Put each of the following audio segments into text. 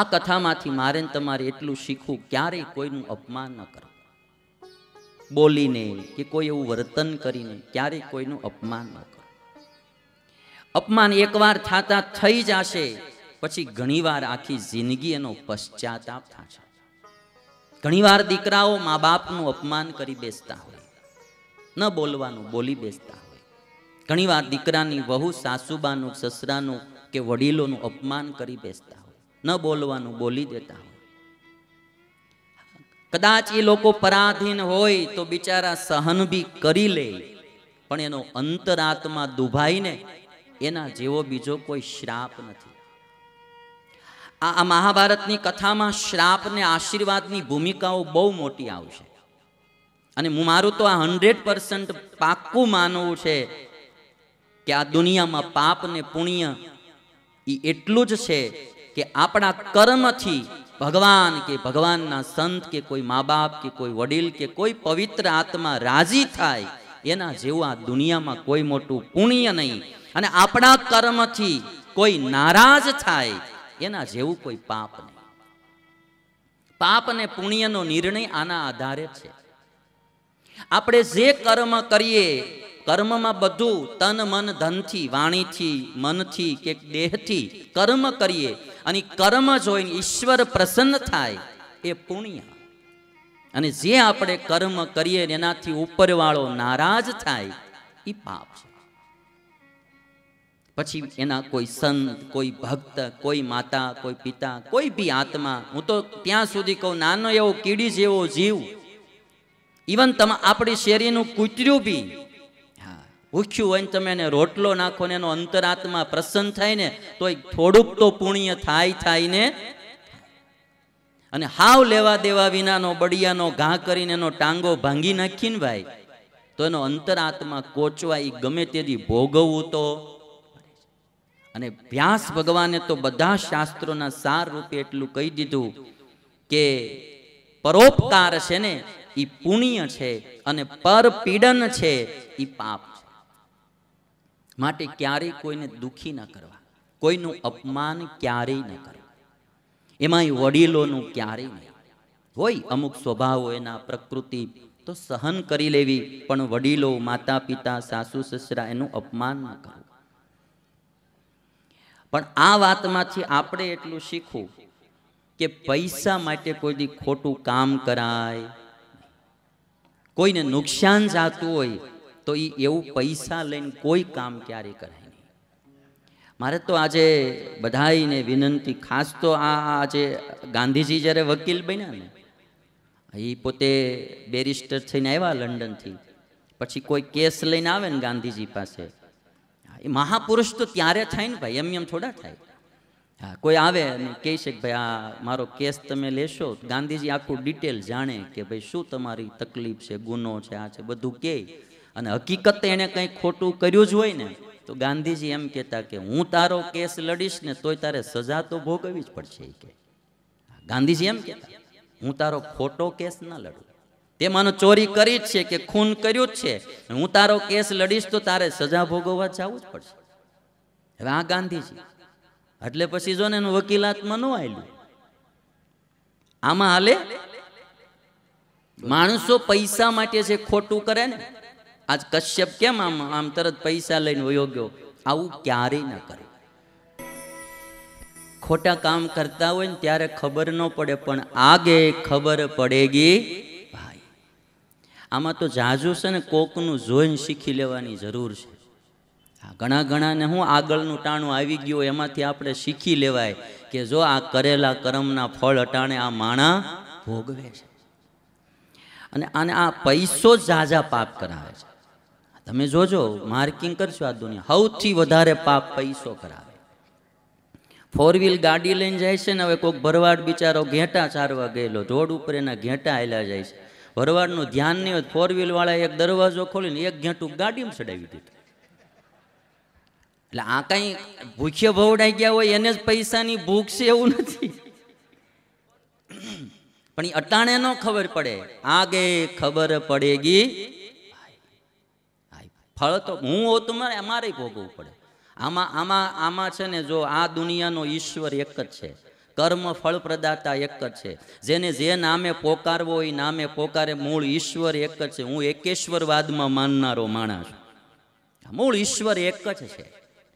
આ કથામાંથી મારે તમારે એટલું શીખવું ક્યારેય કોઈનું અપમાન ન કરો બોલીને કે કોઈ એવું વર્તન કરીને ક્યારેય કોઈનું અપમાન ન કરો અપમાન એકવાર થતા થઈ જશે પછી ઘણીવાર આખી જિંદગી એનો પશ્ચાતાપ થશે ઘણીવાર દીકરાઓ મા બાપનું અપમાન કરી બેસતા હોય ન બોલવાનું બોલી બેસતા હોય ઘણીવાર દીકરાની વહુ સાસુબાનું સસરાનું કે વડીલોનું અપમાન કરી બેસતા હોય ન બોલવાનું બોલી દેતા હોય કદાચ એ લોકો પરાધીન હોય તો બિચારા સહન બી કરી લે પણ એનો અંતરાત્મા દુભાઈને એના જેવો બીજો કોઈ શ્રાપ નથી આ મહાભારતની કથામાં શ્રાપ ને આશીર્વાદની ભૂમિકાઓ બહુ મોટી આવશે અને હું મારું તો આ હંડ્રેડ પર્સન્ટ પાક્કું માનવું છે કે આ દુનિયામાં પાપ ને પુણ્ય એ એટલું જ છે કે આપણા કર્મથી ભગવાન કે ભગવાનના સંત કે કોઈ મા બાપ કે કોઈ વડીલ કે કોઈ પવિત્ર આત્મા રાજી થાય એના જેવું આ દુનિયામાં કોઈ મોટું પુણ્ય નહીં અને આપણા કર્મથી કોઈ નારાજ થાય એના જેવું કોઈ પાપ નહીં પાપ અને પુણ્યનો નિર્ણય આના આધારે છે આપણે જે કર્મ કરીએ કર્મમાં બધું તન મન ધનથી વાણીથી મનથી કે દેહથી કર્મ કરીએ અને કર્મ જોઈને ઈશ્વર પ્રસન્ન થાય એ પુણ્ય અને જે આપણે કર્મ કરીએ એનાથી ઉપરવાળો નારાજ થાય એ પાપ છે પછી એના કોઈ સંત કોઈ ભક્ત કોઈ માતા કોઈ પિતા કોઈ બી આત્મા હું તો ત્યાં સુધી કહું નાનો એવો કીડી જેવો જીવ ઇવન તમે આપણી શેરીનું કૂતર્યું બી ભૂખ્યું હોય ને તમે એને રોટલો નાખો ને એનો અંતરાત્મા પ્રસન્ન થાય ને તો થોડુંક તો પુણ્ય થાય થાય ને અને હાવ લેવા દેવા વિનાનો બળિયાનો ઘા કરીને એનો ટાંગો ભાંગી નાખીને ભાઈ તો એનો અંતરાત્મા કોચવા એ ગમે તેથી ભોગવવું તો અને વ્યાસ ભગવાને તો બધા શાસ્ત્રોના સાર રૂપે એટલું કહી દીધું કે પરોપકાર છે ને એ પુણ્ય છે અને પરપીડન છે એ પાપ છે માટે ક્યારેય કોઈને દુઃખી ન કરવા કોઈનું અપમાન ક્યારેય ન કરવું એમાંય વડીલોનું ક્યારેય નહીં હોય અમુક સ્વભાવ એના પ્રકૃતિ તો સહન કરી લેવી પણ વડીલો માતા પિતા સાસુ સસરા એનું અપમાન ન કરવું પણ આ વાતમાંથી આપણે એટલું શીખવું કે પૈસા માટે કોઈ ખોટું કામ કરાય કોઈને નુકસાન જાતું હોય તો એ એવું પૈસા લઈને કોઈ કામ ક્યારે કરાય નહીં મારે તો આજે બધાઈને વિનંતી ખાસ તો આ આજે ગાંધીજી જ્યારે વકીલ બન્યા ને એ પોતે બેરિસ્ટર થઈને આવ્યા લંડનથી પછી કોઈ કેસ લઈને આવે ને ગાંધીજી પાસે એ મહાપુરુષ તો ત્યારે થાય ને ભાઈ એમ એમ થોડા થાય હા કોઈ આવે અને કહે છે કે ભાઈ આ મારો કેસ તમે લેશો ગાંધીજી આખું ડિટેલ જાણે કે ભાઈ શું તમારી તકલીફ છે ગુનો છે આ છે બધું કહે અને હકીકત એણે કંઈ ખોટું કર્યું જ હોય ને તો ગાંધીજી એમ કહેતા કે હું તારો કેસ લડીશ ને તોય તારે સજા તો ભોગવવી જ પડશે કે ગાંધીજી એમ કહેતા હું તારો ખોટો કેસ ના લડું તે માનો ચોરી કરી જ છે કે ખૂન કર્યું જ છે હું તારો કેસ લડીશ તો તારે સજા ભોગવવા જવું જ પડશે હવે આ ગાંધીજી એટલે પછી જો ને વકીલાતમાં ન આવેલું આમાં હાલે માણસો પૈસા માટે જે ખોટું કરે ને આજ કશ્યપ કેમ આમ આમ તરત પૈસા લઈને વયો ગયો આવું ક્યારેય ન કરે ખોટા કામ કરતા હોય ને ત્યારે ખબર ન પડે પણ આગે ખબર પડેગી ભાઈ આમાં તો જાજુ છે ને કોકનું જોઈને શીખી લેવાની જરૂર છે ઘણા ઘણાને હું આગળનું ટાણું આવી ગયું એમાંથી આપણે શીખી લેવાય કે જો આ કરેલા કર્મના ફળ અટાણે આ માણા ભોગવે છે અને આને આ પૈસો જ ઝાઝા પાપ કરાવે છે તમે જોજો માર્કિંગ કરશો આ દુનિયા સૌથી વધારે પાપ પૈસો કરાવે ફોર વ્હીલ ગાડી લઈને જાય છે ને હવે કોઈક ભરવાડ બિચારો ઘેટા ચારવા ગયેલો રોડ ઉપર એના ઘેટા આવેલા જાય છે ભરવાડનું ધ્યાન નહીં હોય ફોર વ્હીલવાળાએ એક દરવાજો ખોલીને એક ઘેટું ગાડીમાં ચડાવી દીધું એટલે આ કંઈ ભૂખ્ય ભવડાઈ ગયા હોય એને જ પૈસાની ભૂખ છે એવું નથી પણ એ અટાણે ન ખબર પડે આગે ખબર પડેગી ફળ તો હું હો તમારે અમારે ભોગવવું પડે આમાં આમાં આમાં છે ને જો આ દુનિયાનો ઈશ્વર એક જ છે કર્મ ફળ પ્રદાતા એક જ છે જેને જે નામે પોકારવો એ નામે પોકારે મૂળ ઈશ્વર એક જ છે હું એકેશ્વરવાદમાં માનનારો માણસ મૂળ ઈશ્વર એક જ છે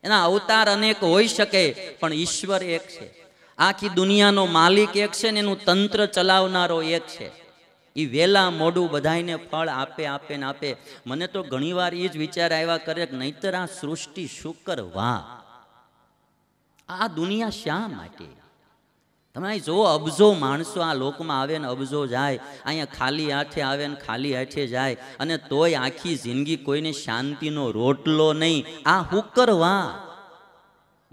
એના અવતાર અનેક હોઈ શકે પણ ઈશ્વર એક છે આખી દુનિયાનો માલિક એક છે ને એનું તંત્ર ચલાવનારો એક છે એ વહેલા મોડું બધાને ફળ આપે આપે ને આપે મને તો ઘણીવાર એ જ વિચાર આવ્યા કરે કે નહીતર આ સૃષ્ટિ શુકર કરવા આ દુનિયા શા માટે તમે અહીં જુઓ અબજો માણસો આ લોકમાં આવે ને અબજો જાય અહીંયા ખાલી હાથે આવે ને ખાલી હાથે જાય અને તોય આખી જિંદગી કોઈને શાંતિનો રોટલો નહીં આ હું કરવા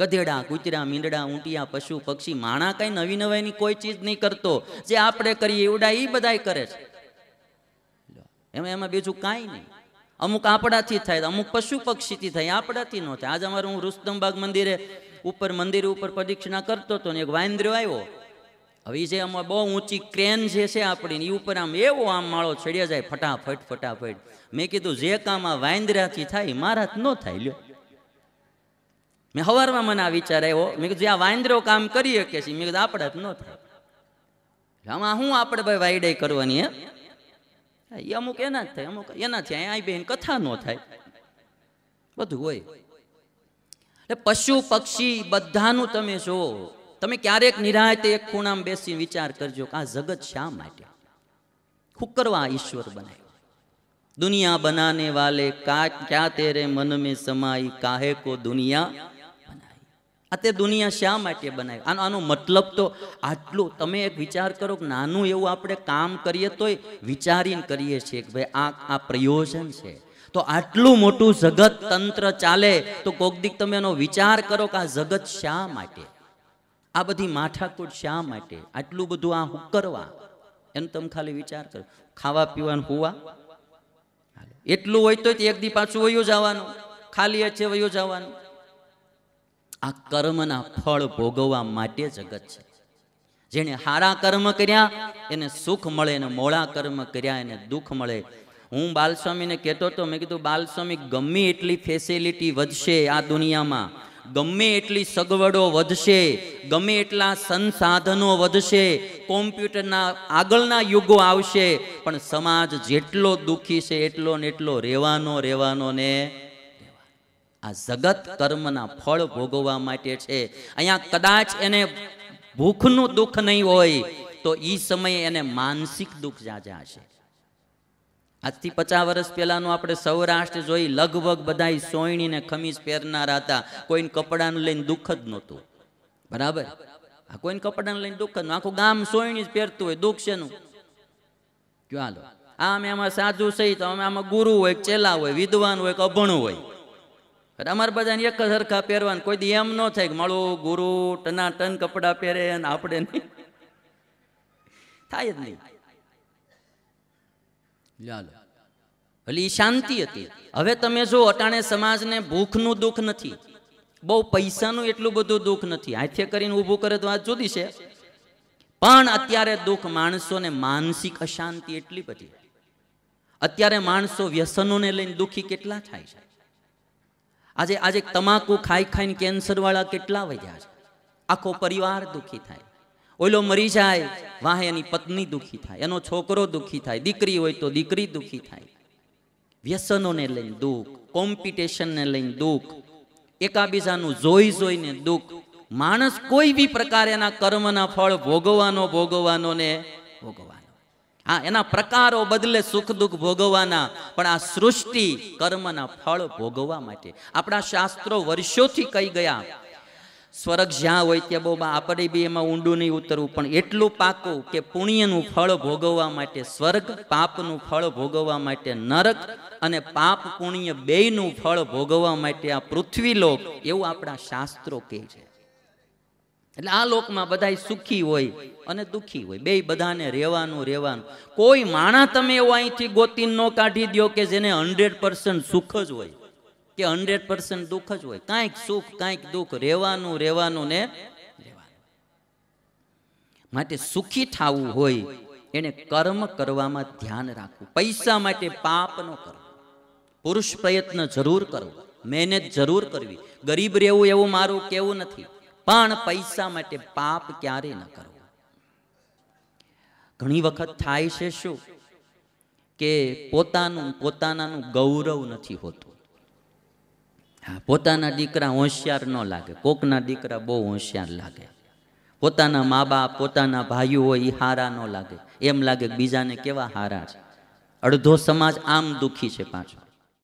ગધેડા કૂતરા મીંડડા ઊંટિયા પશુ પક્ષી માણા કઈ નવી નવાઈની કોઈ ચીજ નહીં કરતો જે આપણે કરીએ એવડા એ બધાય કરે છે એમાં એમાં બીજું કાંઈ નહીં અમુક આપણાથી થાય અમુક પશુ પક્ષીથી થાય આપણાથી ન થાય આજે અમારું હું રુસ્તમબાગ મંદિરે ઉપર મંદિર ઉપર પ્રદક્ષિણા કરતો હતો ને એક વાંદરો આવ્યો હવે જે આમાં બહુ ઊંચી ક્રેન જે છે આપણી એ ઉપર આમ એવો આમ માળો છેડ્યા જાય ફટાફટ ફટાફટ મેં કીધું જે કામ આ વાંદ્રાથી થાય મારા જ ન થાય લ્યો મેં હવારમાં મને આ વિચાર આવ્યો મેં કીધું આ વાંદરો કામ કરી શકીએ છીએ મેં કીધું આપણે જ ન થાય આમાં શું આપણે ભાઈ વાયડે કરવાની એમ એ અમુક એના જ થાય અમુક એના થાય અહીંયા બેન કથા ન થાય બધું હોય એટલે પશુ પક્ષી બધાનું તમે જો તમે ક્યારેક નિરાયતે એક ખૂણામાં બેસી વિચાર કરજો કે આ જગત શા માટે શું કરવા ઈશ્વર બનાવ્યો દુનિયા બનાને વાલે કા ક્યાં તેરે મન મેં સમાઈ કાહે કો દુનિયા આ તે દુનિયા શા માટે બનાવી આનો આનો મતલબ તો આટલો તમે એક વિચાર કરો કે નાનું એવું આપણે કામ કરીએ તોય વિચારીને કરીએ છીએ કે ભાઈ આ આ પ્રયોજન છે તો આટલું મોટું જગત તંત્ર ચાલે તો દીક તમે એનો વિચાર કરો કે આ જગત શા માટે આ બધી માઠાકૂટ શા માટે આટલું બધું આ હું કરવા એમ તમે ખાલી વિચાર કરો ખાવા પીવાનું હોવા એટલું હોય તો એક દી પાછું વયું જવાનું ખાલી છે વયું જવાનું આ કર્મના ફળ ભોગવવા માટે જગત છે જેણે હારા કર્મ કર્યા એને સુખ મળે અને મોળા કર્મ કર્યા એને દુઃખ મળે હું બાલસ્વામીને કહેતો હતો મેં કીધું બાલસ્વામી ગમે એટલી ફેસિલિટી વધશે આ દુનિયામાં ગમે એટલી સગવડો વધશે ગમે એટલા સંસાધનો વધશે કોમ્પ્યુટરના આગળના યુગો આવશે પણ સમાજ જેટલો દુઃખી છે એટલો ને એટલો રહેવાનો રહેવાનો ને આ જગત કર્મના ફળ ભોગવવા માટે છે અહીંયા કદાચ એને ભૂખનું દુઃખ નહીં હોય તો એ સમયે એને માનસિક દુઃખ જાજા હશે આજથી પચાસ વર્ષ પહેલાંનું આપણે સૌરાષ્ટ્ર જોઈ લગભગ બધા સોયણીને ખમીસ પહેરનારા હતા કોઈને કપડાનું લઈને દુઃખ જ નહોતું બરાબર આ કોઈને કપડાનું લઈને દુઃખ જ આખું ગામ સોયણી જ પહેરતું હોય દુઃખ શેનું ચાલો આ અમે આમાં સાધુ સહિત અમે આમાં ગુરુ હોય ચેલા હોય વિદ્વાન હોય કે અભણું હોય અમારે બધાને એક સરખા પહેરવાનું કોઈ દી એમ ન થાય કે માળું ગુરુ ટના ટન કપડાં પહેરે અને આપણે નહીં થાય જ નહીં ચાલો એટલે એ શાંતિ હતી હવે તમે જો અટાણે સમાજને ભૂખનું દુઃખ નથી બહુ પૈસાનું એટલું બધું દુઃખ નથી હાથે કરીને ઊભું કરે તો વાત જુદી છે પણ અત્યારે દુઃખ માણસોને માનસિક અશાંતિ એટલી બધી અત્યારે માણસો વ્યસનોને લઈને દુઃખી કેટલા થાય છે આજે આજે તમાકુ ખાઈ ખાઈને કેન્સરવાળા કેટલા વધ્યા છે આખો પરિવાર દુખી થાય ઓલો મરી જાય વાહે એની પત્ની દુઃખી થાય એનો છોકરો દુઃખી થાય દીકરી હોય તો દીકરી દુખી થાય વ્યસનોને લઈને દુઃખ કોમ્પિટિશનને લઈને દુઃખ એકાબીજાનું જોઈ જોઈને દુઃખ માણસ કોઈ બી પ્રકારે એના કર્મના ફળ ભોગવવાનો ભોગવવાનો ને ભોગવવાનો હા એના પ્રકારો બદલે સુખ દુઃખ ભોગવવાના પણ આ સૃષ્ટિ કર્મના ફળ ભોગવવા માટે આપણા શાસ્ત્રો વર્ષોથી કહી ગયા સ્વર્ગ જ્યાં હોય ત્યાં બહુ આપણે બી એમાં ઊંડું નહીં ઉતરવું પણ એટલું પાકું કે પુણ્યનું ફળ ભોગવવા માટે સ્વર્ગ પાપનું ફળ ભોગવવા માટે નરક અને પાપ પુણ્ય બેયનું ફળ ભોગવવા માટે આ પૃથ્વી લોક એવું આપણા શાસ્ત્રો કહે છે એટલે આ લોકમાં બધા સુખી હોય અને દુઃખી હોય બે બધાને રહેવાનું રહેવાનું કોઈ માણા તમે એવો અહીંથી ગોતી ન કાઢી દો કે જેને હંડ્રેડ પર્સન્ટ સુખ જ હોય કે હંડ્રેડ પર્સન્ટ દુઃખ જ હોય કાંઈક સુખ કાંઈક દુઃખ રહેવાનું રહેવાનું ને માટે સુખી થવું હોય એને કર્મ કરવામાં ધ્યાન રાખવું પૈસા માટે પાપ ન કરવું પુરુષ પ્રયત્ન જરૂર કરવો મહેનત જરૂર કરવી ગરીબ રહેવું એવું મારું કેવું નથી પણ પૈસા માટે પાપ ક્યારે ન કરો ઘણી વખત થાય છે શું કે પોતાનું પોતાનાનું ગૌરવ નથી હોતું હા પોતાના દીકરા હોશિયાર ન લાગે કોકના દીકરા બહુ હોશિયાર લાગે પોતાના મા બાપ પોતાના ભાઈઓ હોય એ હારા ન લાગે એમ લાગે બીજાને કેવા હારા છે અડધો સમાજ આમ દુઃખી છે પાછો